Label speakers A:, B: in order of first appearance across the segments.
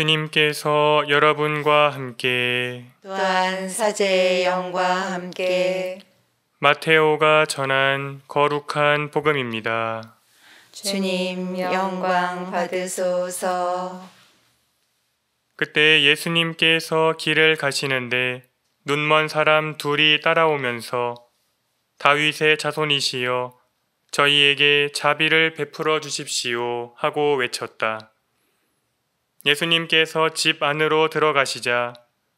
A: 주님께서 여러분과 함께 또한 사제의 영과 함께 마테오가 전한 거룩한 복음입니다. 주님 영광 받으소서. 그때 예수님께서 길을 가시는데 눈먼 사람 둘이 따라오면서 다윗의 자손이시여 저희에게 자비를 베풀어 주십시오 하고 외쳤다. 예수님께서 집 안으로 들어가시자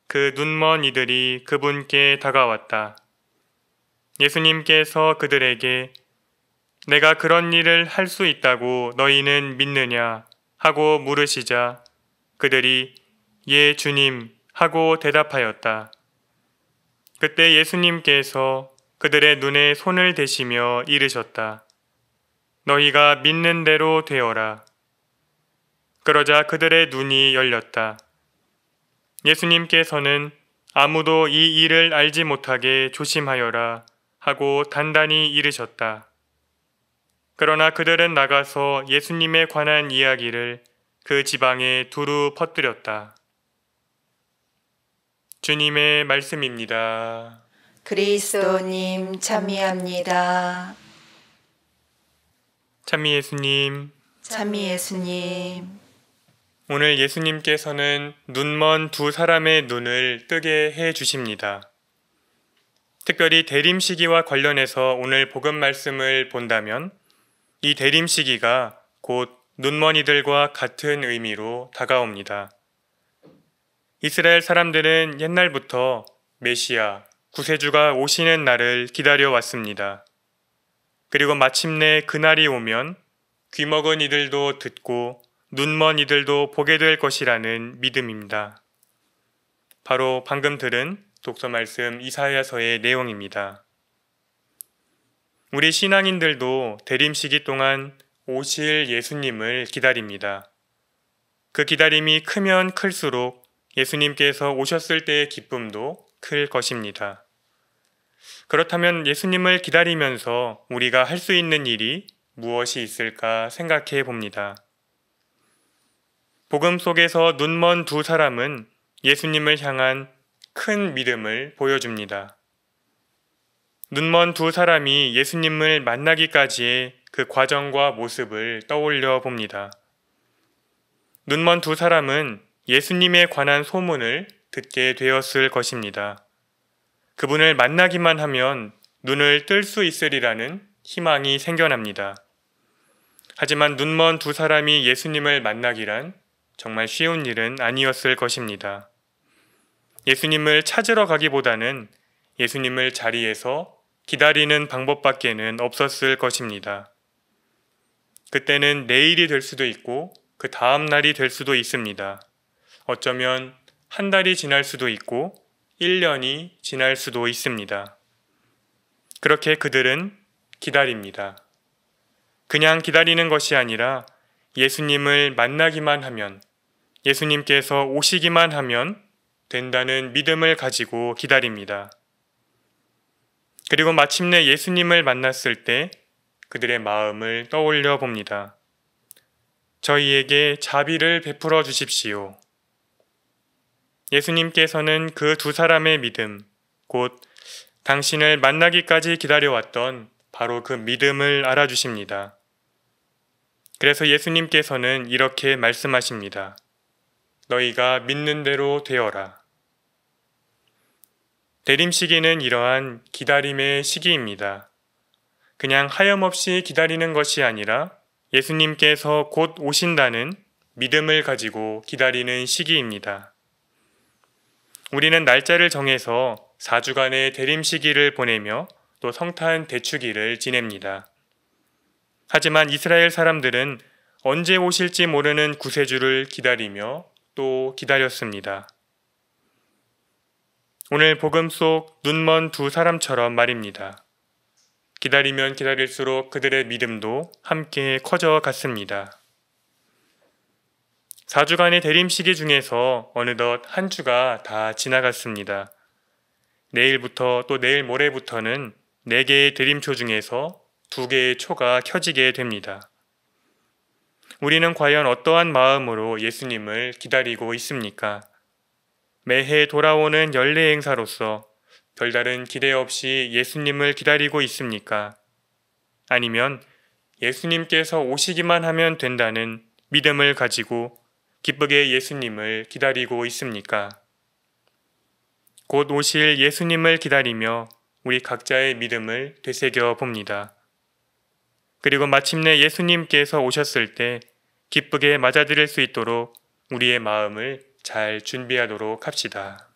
A: 그 눈먼 이들이 그분께 다가왔다. 예수님께서 그들에게 내가 그런 일을 할 수 있다고 너희는 믿느냐 하고 물으시자 그들이 예 주님 하고 대답하였다. 그때 예수님께서 그들의 눈에 손을 대시며 이르셨다. 너희가 믿는 대로 되어라. 그러자 그들의 눈이 열렸다. 예수님께서는 아무도 이 일을 알지 못하게 조심하여라 하고 단단히 이르셨다. 그러나 그들은 나가서 예수님에 관한 이야기를 그 지방에 두루 퍼뜨렸다. 주님의 말씀입니다. 그리스도님 참미합니다. 참미 예수님. 참미 예수님. 오늘 예수님께서는 눈먼 두 사람의 눈을 뜨게 해 주십니다. 특별히 대림 시기와 관련해서 오늘 복음 말씀을 본다면 이 대림 시기가 곧 눈먼이들과 같은 의미로 다가옵니다. 이스라엘 사람들은 옛날부터 메시아, 구세주가 오시는 날을 기다려왔습니다. 그리고 마침내 그날이 오면 귀먹은 이들도 듣고 눈먼 이들도 보게 될 것이라는 믿음입니다. 바로 방금 들은 독서 말씀 이사야서의 내용입니다. 우리 신앙인들도 대림 시기 동안 오실 예수님을 기다립니다. 그 기다림이 크면 클수록 예수님께서 오셨을 때의 기쁨도 클 것입니다. 그렇다면 예수님을 기다리면서 우리가 할 수 있는 일이 무엇이 있을까 생각해 봅니다. 복음 속에서 눈먼 두 사람은 예수님을 향한 큰 믿음을 보여줍니다. 눈먼 두 사람이 예수님을 만나기까지의 그 과정과 모습을 떠올려 봅니다. 눈먼 두 사람은 예수님에 관한 소문을 듣게 되었을 것입니다. 그분을 만나기만 하면 눈을 뜰 수 있으리라는 희망이 생겨납니다. 하지만 눈먼 두 사람이 예수님을 만나기란 정말 쉬운 일은 아니었을 것입니다. 예수님을 찾으러 가기보다는 예수님을 자리에서 기다리는 방법밖에는 없었을 것입니다. 그때는 내일이 될 수도 있고 그 다음 날이 될 수도 있습니다. 어쩌면 한 달이 지날 수도 있고 1년이 지날 수도 있습니다. 그렇게 그들은 기다립니다. 그냥 기다리는 것이 아니라 예수님을 만나기만 하면 예수님께서 오시기만 하면 된다는 믿음을 가지고 기다립니다. 그리고 마침내 예수님을 만났을 때 그들의 마음을 떠올려 봅니다. 저희에게 자비를 베풀어 주십시오. 예수님께서는 그 두 사람의 믿음, 곧 당신을 만나기까지 기다려왔던 바로 그 믿음을 알아주십니다. 그래서 예수님께서는 이렇게 말씀하십니다. 너희가 믿는 대로 되어라. 대림 시기는 이러한 기다림의 시기입니다. 그냥 하염없이 기다리는 것이 아니라 예수님께서 곧 오신다는 믿음을 가지고 기다리는 시기입니다. 우리는 날짜를 정해서 4주간의 대림 시기를 보내며 또 성탄 대추기를 지냅니다. 하지만 이스라엘 사람들은 언제 오실지 모르는 구세주를 기다리며 또 기다렸습니다. 오늘 복음 속 눈먼 두 사람처럼 말입니다. 기다리면 기다릴수록 그들의 믿음도 함께 커져갔습니다. 4주간의 대림 시기 중에서 어느덧 한 주가 다 지나갔습니다. 내일부터 또 내일 모레부터는 4개의 대림초 중에서 2개의 초가 켜지게 됩니다. 우리는 과연 어떠한 마음으로 예수님을 기다리고 있습니까? 매해 돌아오는 연례 행사로서 별다른 기대 없이 예수님을 기다리고 있습니까? 아니면 예수님께서 오시기만 하면 된다는 믿음을 가지고 기쁘게 예수님을 기다리고 있습니까? 곧 오실 예수님을 기다리며 우리 각자의 믿음을 되새겨 봅니다. 그리고 마침내 예수님께서 오셨을 때 기쁘게 맞아들일 수 있도록 우리의 마음을 잘 준비하도록 합시다.